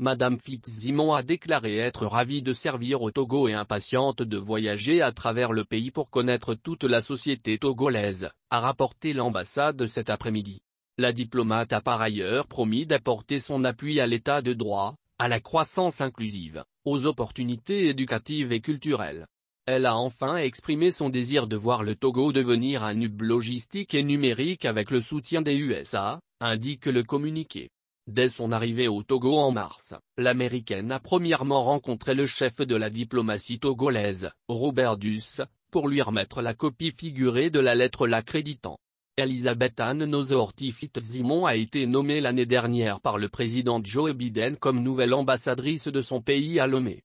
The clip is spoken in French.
Madame Fitzsimon a déclaré être ravie de servir au Togo et impatiente de voyager à travers le pays pour connaître toute la société togolaise, a rapporté l'ambassade cet après-midi. La diplomate a par ailleurs promis d'apporter son appui à l'état de droit, à la croissance inclusive, aux opportunités éducatives et culturelles. Elle a enfin exprimé son désir de voir le Togo devenir un hub logistique et numérique avec le soutien des USA, indique le communiqué. Dès son arrivée au Togo en mars, l'Américaine a premièrement rencontré le chef de la diplomatie togolaise, Robert Duss, pour lui remettre la copie figurée de la lettre l'accréditant. Elizabeth Ann Nozorti Zimon a été nommée l'année dernière par le président Joe Biden comme nouvelle ambassadrice de son pays à Lomé.